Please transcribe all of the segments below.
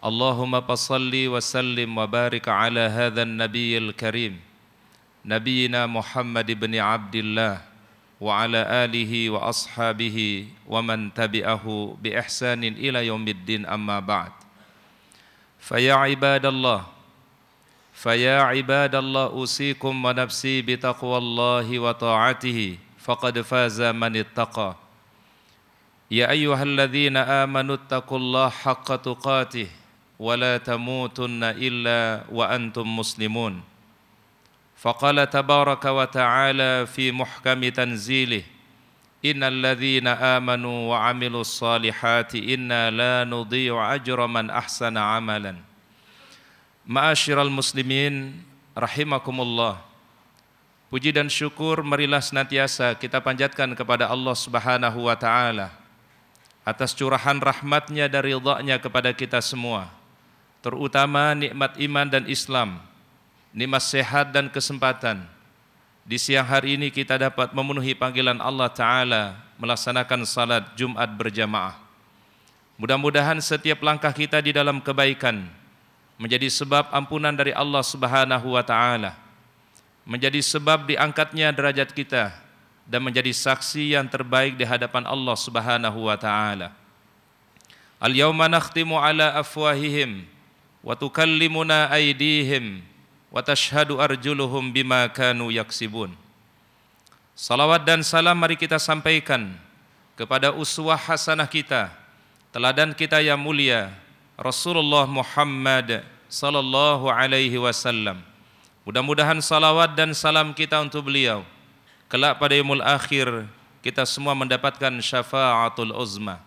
اللهم صل وسلم وبارك على هذا النبي الكريم نبينا محمد بن عبد الله وعلى آله وأصحابه ومن تبعه بإحسان إلى يوم الدين أما بعد فيا عباد الله فيا عباد الله أوصيكم ونفسي بتقوى الله وطاعته فقد فاز من اتقى يا أيها الذين آمنوا اتقوا الله حق تقاته ولا تموتن الا وانتم مسلمون فقال تبارك وتعالى في محكم تنزيله ان الذين امنوا وعملوا الصالحات انا لا نضيع اجر من احسن عملا معاشر المسلمين رحمكم الله Puji dan syukur marilah senantiasa kita panjatkan kepada Allah Subhanahu wa taala atas curahan rahmatnya dan ridha-Nya kepada kita semua. terutama nikmat iman dan Islam, nikmat sehat dan kesempatan. Di siang hari ini kita dapat memenuhi panggilan Allah Ta'ala melaksanakan salat Jumat berjamaah. Mudah-mudahan setiap langkah kita di dalam kebaikan menjadi sebab ampunan dari Allah Subhanahu wa taala. Menjadi sebab diangkatnya derajat kita dan menjadi saksi yang terbaik di hadapan Allah Subhanahu wa taala. Al yauma nakhtimu ala afwahihim wa tukallimuna aydihim wa tashhadu arjuluhum bima kanu yaksibun Salawat dan salam mari kita sampaikan kepada uswah hasanah kita teladan kita yang mulia Rasulullah Muhammad sallallahu alaihi wasallam Mudah-mudahan salawat dan salam kita untuk beliau kelak pada yaumul akhir kita semua mendapatkan syafaatul uzma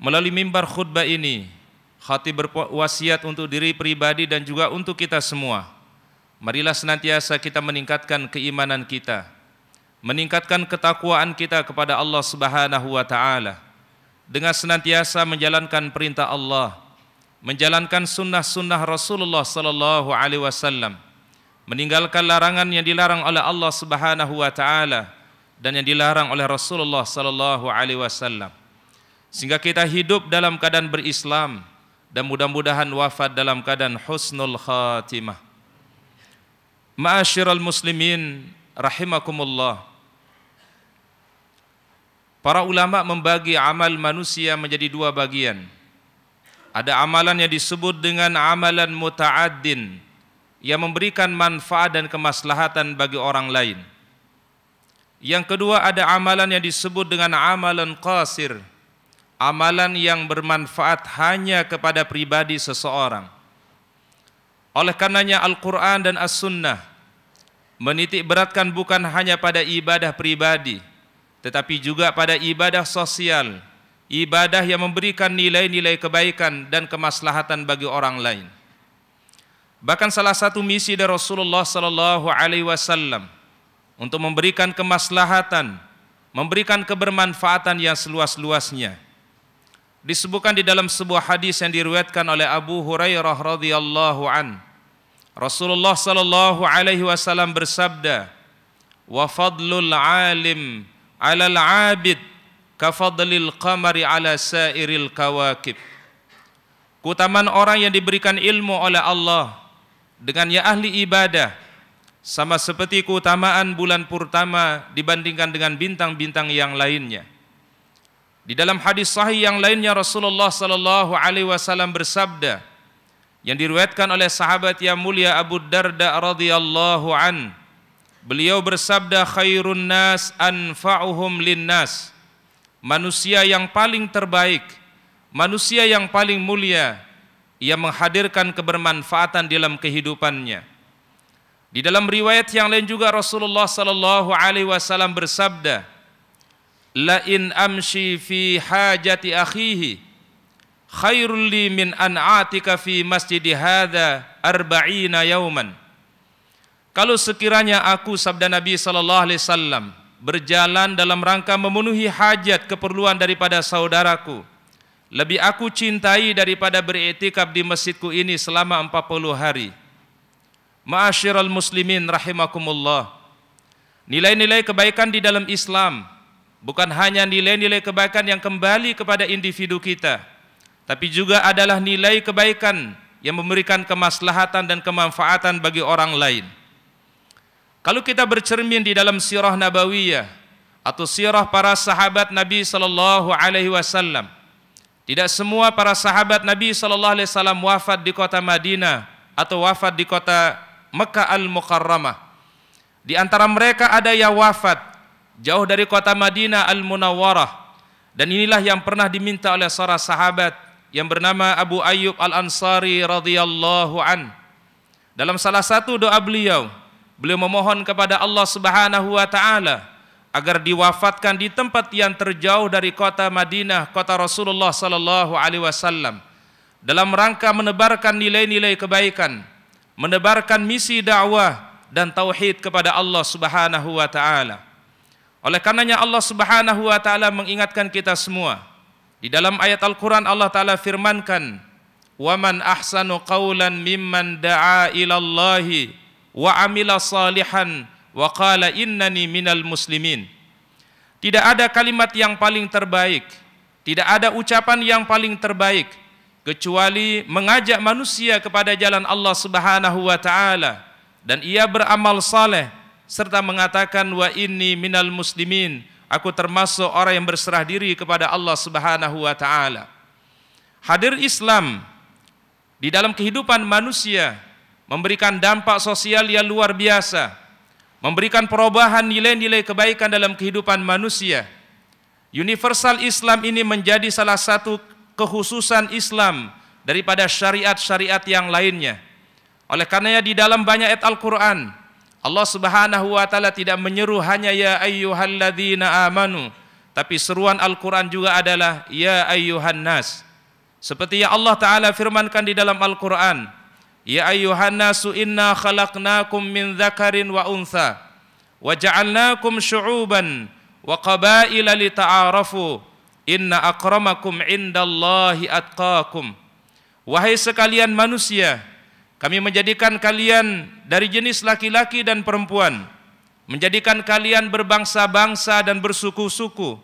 Melalui mimbar khutbah ini khatib berwasiat untuk diri pribadi dan juga untuk kita semua. Marilah senantiasa kita meningkatkan keimanan kita, meningkatkan ketakwaan kita kepada Allah Subhanahu wa taala dengan senantiasa menjalankan perintah Allah, menjalankan sunnah-sunnah Rasulullah sallallahu alaihi wasallam, meninggalkan larangan yang dilarang oleh Allah Subhanahu wa taala dan yang dilarang oleh Rasulullah sallallahu alaihi wasallam. Sehingga kita hidup dalam keadaan berislam, dan mudah-mudahan wafat dalam keadaan husnul khatimah. Ma'asyiral muslimin rahimakumullah. Para ulama membagi amal manusia menjadi dua bagian. Ada amalan yang disebut dengan amalan muta'addin yang memberikan manfaat dan kemaslahatan bagi orang lain. Yang kedua ada amalan yang disebut dengan amalan qasir amalan yang bermanfaat hanya kepada pribadi seseorang. Oleh karenanya Al-Quran dan As-Sunnah menitik beratkan bukan hanya pada ibadah pribadi, tetapi juga pada ibadah sosial, ibadah yang memberikan nilai-nilai kebaikan dan kemaslahatan bagi orang lain. Bahkan salah satu misi dari Rasulullah sallallahu alaihi wasallam untuk memberikan kemaslahatan, memberikan kebermanfaatan yang seluas-luasnya disebutkan di dalam sebuah hadis yang diriwayatkan oleh Abu Hurairah radhiyallahu an. Rasulullah sallallahu alaihi wasallam bersabda, "Wa fadlul 'alim 'ala al-'abid ka fadlil qamari 'ala sa'iril kawakib." Kutaman orang yang diberikan ilmu oleh Allah dengan ya ahli ibadah sama seperti keutamaan bulan purnama dibandingkan dengan bintang-bintang yang lainnya. Di dalam hadis sahih yang lainnya Rasulullah sallallahu alaihi wasallam bersabda yang diriwayatkan oleh sahabat yang mulia Abu Darda radhiyallahu an Beliau bersabda khairun nas anfa'uhum linnas Manusia yang paling terbaik Manusia yang paling mulia Ia menghadirkan kebermanfaatan dalam kehidupannya Di dalam riwayat yang lain juga Rasulullah sallallahu alaihi wasallam bersabda la in amshi fi hajati akhihi khairul li min an atika fi masjid hadha arba'ina yawman kalau sekiranya aku sabda Nabi sallallahu alaihi wasallam berjalan dalam rangka memenuhi hajat keperluan daripada saudaraku lebih aku cintai daripada beriktikaf di masjidku ini selama 40 hari ma'asyiral muslimin rahimakumullah nilai-nilai kebaikan di dalam Islam bukan hanya nilai-nilai kebaikan yang kembali kepada individu kita, tapi juga adalah nilai kebaikan yang memberikan kemaslahatan dan kemanfaatan bagi orang lain. Kalau kita bercermin di dalam sirah nabawiyah atau sirah para sahabat Nabi sallallahu alaihi wasallam, tidak semua para sahabat Nabi sallallahu alaihi wasallam wafat di kota Madinah atau wafat di kota Mekah al-Mukarramah. Di antara mereka ada yang wafat jauh dari kota Madinah Al Munawwarah. Dan inilah yang pernah diminta oleh seorang sahabat yang bernama Abu Ayyub Al Ansari radhiyallahu an. Dalam salah satu doa beliau, beliau memohon kepada Allah Subhanahu wa taala agar diwafatkan di tempat yang terjauh dari kota Madinah, kota Rasulullah sallallahu alaihi wasallam dalam rangka menebarkan nilai-nilai kebaikan, menebarkan misi dakwah dan tauhid kepada Allah Subhanahu wa taala. Oleh karenanya Allah Subhanahu wa taala mengingatkan kita semua di dalam ayat Al-Qur'an Allah taala firmankan wa man ahsanu qawlan mimman da'a ila Allahi wa amila salihan wa qala innani minal muslimin Tidak ada kalimat yang paling terbaik tidak ada ucapan yang paling terbaik kecuali mengajak manusia kepada jalan Allah Subhanahu wa taala dan ia beramal saleh serta mengatakan wa inni minal muslimin aku termasuk orang yang berserah diri kepada Allah Subhanahu wa taala hadir Islam di dalam kehidupan manusia memberikan dampak sosial yang luar biasa memberikan perubahan nilai-nilai kebaikan dalam kehidupan manusia universal Islam ini menjadi salah satu kekhususan Islam daripada syariat-syariat yang lainnya oleh karenanya di dalam banyak ayat Al-Qur'an Allah Subhanahu wa taala tidak menyeru hanya ya ayyuhalladzina amanu, tapi seruan Al-Qur'an juga adalah ya ayyuhan nas. Seperti yang Allah taala firmankan di dalam Al-Qur'an, ya ayyuhan Nasu inna khalaqnakum min dzakarin wa untha wa ja'alnakum syu'uban wa qabaila lita'arafu inna akramakum indallahi atqakum. Wahai sekalian manusia, kami menjadikan kalian dari jenis laki-laki dan perempuan, menjadikan kalian berbangsa-bangsa dan bersuku-suku.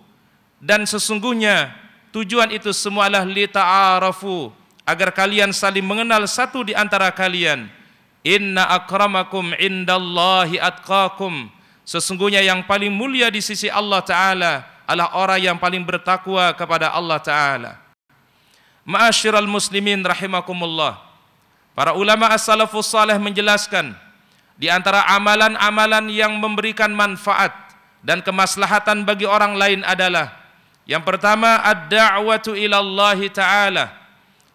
Dan sesungguhnya tujuan itu semualah adalah li ta'arafu, agar kalian saling mengenal satu di antara kalian. Inna akramakum indallahi atqakum. Sesungguhnya yang paling mulia di sisi Allah Ta'ala adalah orang yang paling bertakwa kepada Allah Ta'ala. Ma'asyiral muslimin rahimakumullah. Para ulama as-salafus salih menjelaskan di antara amalan-amalan yang memberikan manfaat dan kemaslahatan bagi orang lain adalah yang pertama ad-da'watu ilallahi ta'ala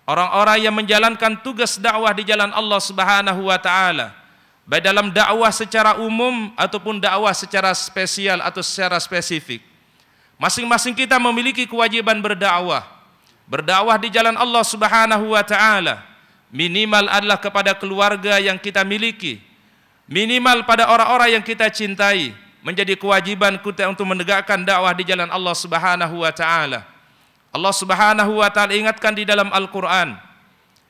orang-orang yang menjalankan tugas dakwah di jalan Allah Subhanahu wa taala baik dalam dakwah secara umum ataupun dakwah secara spesial atau secara spesifik masing-masing kita memiliki kewajiban berdakwah berdakwah di jalan Allah Subhanahu wa taala minimal adalah kepada keluarga yang kita miliki, minimal pada orang-orang yang kita cintai, menjadi kewajiban kita untuk menegakkan dakwah di jalan Allah Subhanahu wa taala. Allah Subhanahu wa taala ingatkan di dalam Al-Qur'an,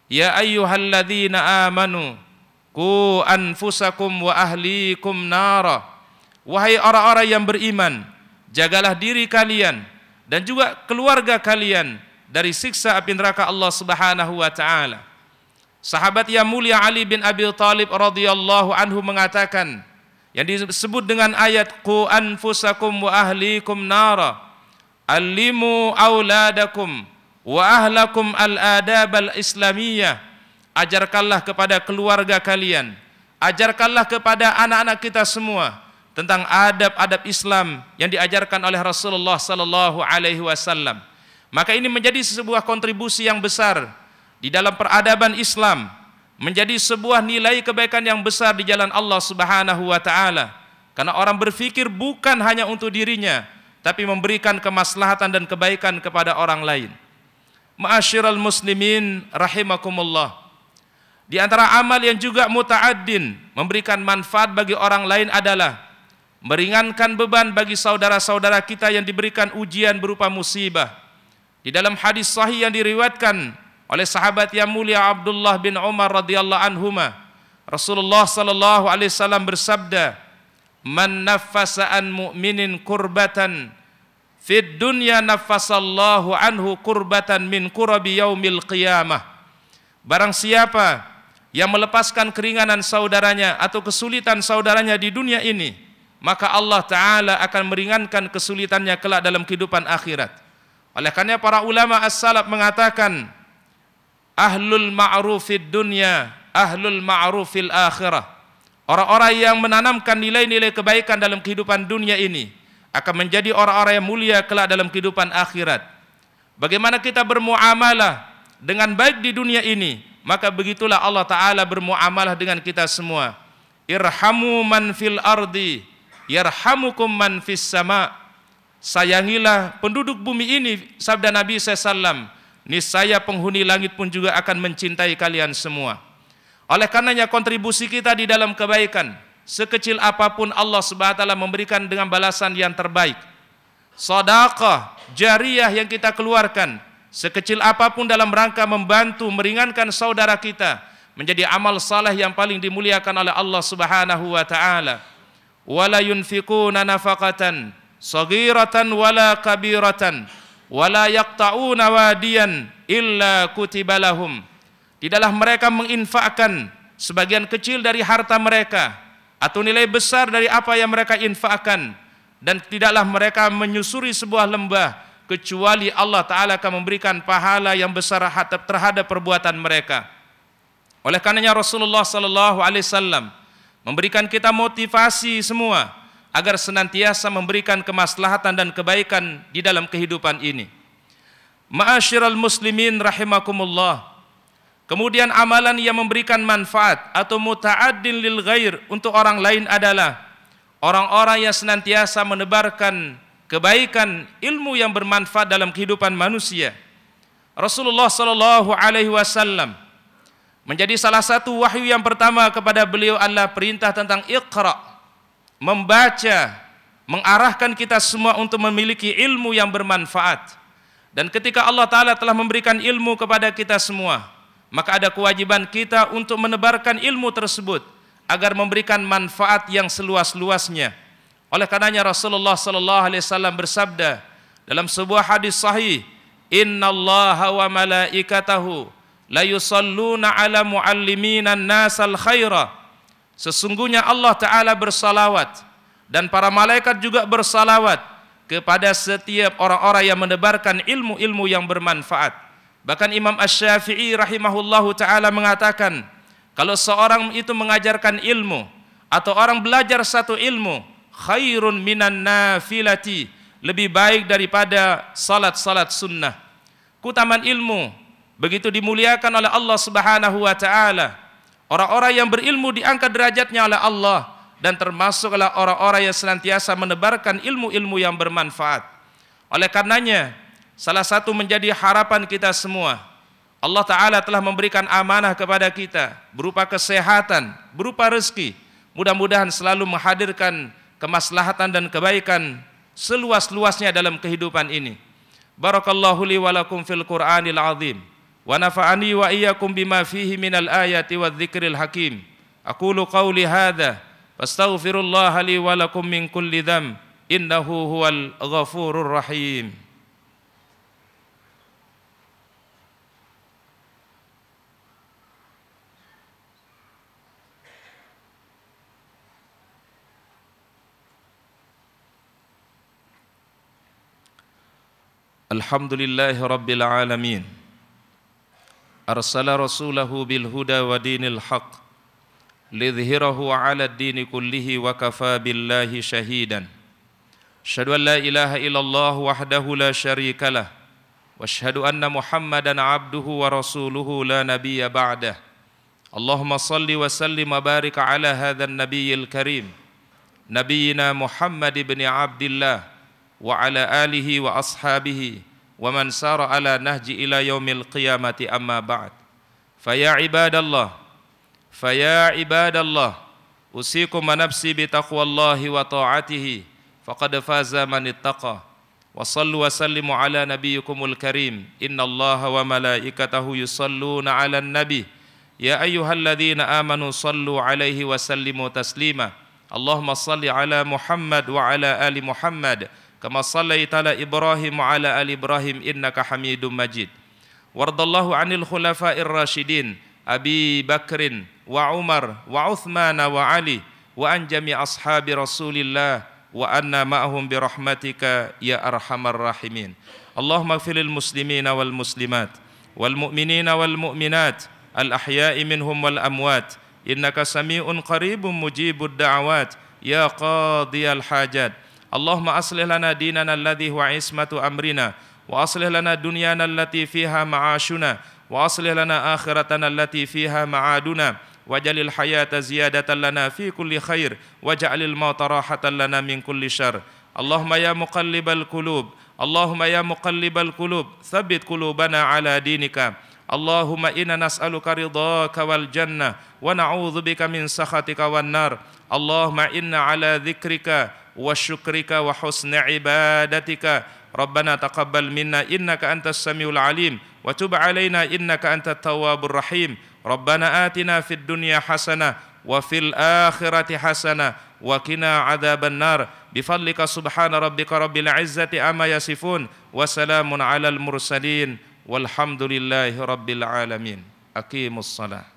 "Ya ayuhal ladina amanu, ku anfusakum wa ahlikum nara." Wahai orang-orang yang beriman, jagalah diri kalian dan juga keluarga kalian dari siksa api neraka Allah Subhanahu wa taala. Sahabat yang mulia Ali bin Abi Talib radhiyallahu anhu mengatakan yang disebut dengan ayat Qu anfusakum wa ahlikum nara alimu auladakum wa ahlakum al adab al islamiyah ajarkanlah kepada keluarga kalian ajarkanlah kepada anak-anak kita semua tentang adab-adab Islam yang diajarkan oleh Rasulullah sallallahu alaihi wasallam maka ini menjadi sebuah kontribusi yang besar di dalam peradaban Islam menjadi sebuah nilai kebaikan yang besar di jalan Allah Subhanahu wa taala karena orang berfikir bukan hanya untuk dirinya tapi memberikan kemaslahatan dan kebaikan kepada orang lain. Ma'asyiral muslimin rahimakumullah. Di antara amal yang juga muta'addin memberikan manfaat bagi orang lain adalah meringankan beban bagi saudara-saudara kita yang diberikan ujian berupa musibah. Di dalam hadis sahih yang diriwayatkan oleh sahabat yang mulia Abdullah bin Umar radhiyallahu anhuma Rasulullah sallallahu alaihi wasallam bersabda man naffasa an mu'minin kurbatan fid dunya naffasallahu anhu kurbatan min kurabi yaumil qiyamah barang siapa yang melepaskan keringanan saudaranya atau kesulitan saudaranya di dunia ini maka Allah taala akan meringankan kesulitannya kelak dalam kehidupan akhirat oleh karena para ulama as-salaf mengatakan ahlul ma'rufid Dunia, ahlul ma'rufil akhirah orang-orang yang menanamkan nilai-nilai kebaikan dalam kehidupan dunia ini akan menjadi orang-orang yang mulia kelak dalam kehidupan akhirat bagaimana kita bermuamalah dengan baik di dunia ini maka begitulah Allah taala bermuamalah dengan kita semua irhamu man fil ardi yarhamukum man fis sama sayangilah penduduk bumi ini sabda nabi sallallahu alaihi wasallam Niscaya penghuni langit pun juga akan mencintai kalian semua. Oleh karenanya kontribusi kita di dalam kebaikan sekecil apapun Allah Subhanahu memberikan dengan balasan yang terbaik. Sedekah jariah yang kita keluarkan sekecil apapun dalam rangka membantu meringankan saudara kita menjadi amal salah yang paling dimuliakan oleh Allah Subhanahu wa taala. Wala yunfiquna nafaqatan saghiratan wala kabiratan wala yaqta'una wadiyan illa kutibalahum. tidaklah mereka menginfakkan sebagian kecil dari harta mereka atau nilai besar dari apa yang mereka infakkan dan tidaklah mereka menyusuri sebuah lembah kecuali Allah taala akan memberikan pahala yang besar terhadap perbuatan mereka oleh karenanya Rasulullah sallallahu alaihi wasallam memberikan kita motivasi semua agar senantiasa memberikan kemaslahatan dan kebaikan di dalam kehidupan ini. Ma'asyiral muslimin rahimakumullah. Kemudian amalan yang memberikan manfaat atau muta'addin lil ghair untuk orang lain adalah orang-orang yang senantiasa menebarkan kebaikan ilmu yang bermanfaat dalam kehidupan manusia. Rasulullah sallallahu alaihi wasallam menjadi salah satu wahyu yang pertama kepada beliau adalah perintah tentang iqra' membaca, mengarahkan kita semua untuk memiliki ilmu yang bermanfaat. Dan ketika Allah Ta'ala telah memberikan ilmu kepada kita semua, maka ada kewajiban kita untuk menebarkan ilmu tersebut agar memberikan manfaat yang seluas-luasnya. Oleh karenanya Rasulullah sallallahu alaihi wasallam bersabda dalam sebuah hadis sahih, "Inna Allah wa malaikatahu la yusalluna 'ala mu'alliminan nasal khairah." Sesungguhnya Allah Ta'ala bersalawat Dan para malaikat juga bersalawat Kepada setiap orang-orang yang menebarkan ilmu-ilmu yang bermanfaat Bahkan Imam Ash-Syafi'i rahimahullahu ta'ala mengatakan Kalau seorang itu mengajarkan ilmu Atau orang belajar satu ilmu Khairun minan nafilati Lebih baik daripada salat-salat sunnah Kutaman ilmu Begitu dimuliakan oleh Allah subhanahu wa ta'ala Orang-orang yang berilmu diangkat derajatnya oleh Allah dan termasuklah orang-orang yang senantiasa menebarkan ilmu-ilmu yang bermanfaat. Oleh karenanya, salah satu menjadi harapan kita semua, Allah Ta'ala telah memberikan amanah kepada kita berupa kesehatan, berupa rezeki, mudah-mudahan selalu menghadirkan kemaslahatan dan kebaikan seluas-luasnya dalam kehidupan ini. Barakallahu liwalakum fil Qur'anil Azim. ونفعني وإياكم بما فيه من الآيات والذكر الحكيم أقول قولي هذا فاستغفر الله لي ولكم من كل ذنب إنه هو الغفور الرحيم الحمد لله رب العالمين أرسل رسوله بالهدى ودين الحق ليظهره على الدين كله وكفى بالله شهيدا أشهد أن لا إله إلا الله وحده لا شريك له وأشهد أن محمدا عبده ورسوله لا نبي بعده اللهم صل وسلم وبارك على هذا النبي الكريم نبينا محمد بن عبد الله وعلى آله وأصحابه wa man sara ala nahji ila yaumil qiyamati amma ba'd faya ibadallah faya ibadallah usikum nafsi bi taqwallahi wa ta'atihi faqad faza man ittaqa wa sallu wa sallimu ala nabiyyikumul karim innallaha wa malaikatahu yusalluna ala nabi ya ayyuhalladzina amanu sallu alaihi wa sallimu taslima Allahumma salli ala Muhammad wa ala ali Muhammad كما صليت على إبراهيم وعلى آل إبراهيم إنك حميد مجيد وارض الله عن الخلفاء الراشدين أبي بكر وعمر وعثمان وعلي وأن جميع أصحاب رسول الله وأنا معهم برحمتك يا أرحم الراحمين اللهم اغفر للمسلمين والمسلمات والمؤمنين والمؤمنات الأحياء منهم والأموات إنك سميع قريب مجيب الدعوات يا قاضي الحاجات اللهم أصلح لنا ديننا الذي هو عصمة أمرنا وأصلح لنا دنيانا التي فيها معاشنا وأصلح لنا آخرتنا التي فيها معادنا fiha وجعل الحياة زيادة لنا في كل خير وجعل الموت راحة لنا من كل شر اللهم يا مقلب القلوب اللهم يا مقلب القلوب ثبت قلوبنا على دينك اللهم إنا نسألك رضاك والجنة ونعوذ بك من سخطك والنار اللهم إنا على ذكرك وشكرك وحسن عبادتك ربنا تقبل منا إنك أنت السميع العليم وتب علينا إنك أنت التواب الرحيم ربنا آتنا في الدنيا حسنة وفي الآخرة حسنة وقنا عذاب النار بفضلك سبحان ربك رب العزة أما يصفون وسلام على المرسلين والحمد لله رب العالمين أقيموا الصلاة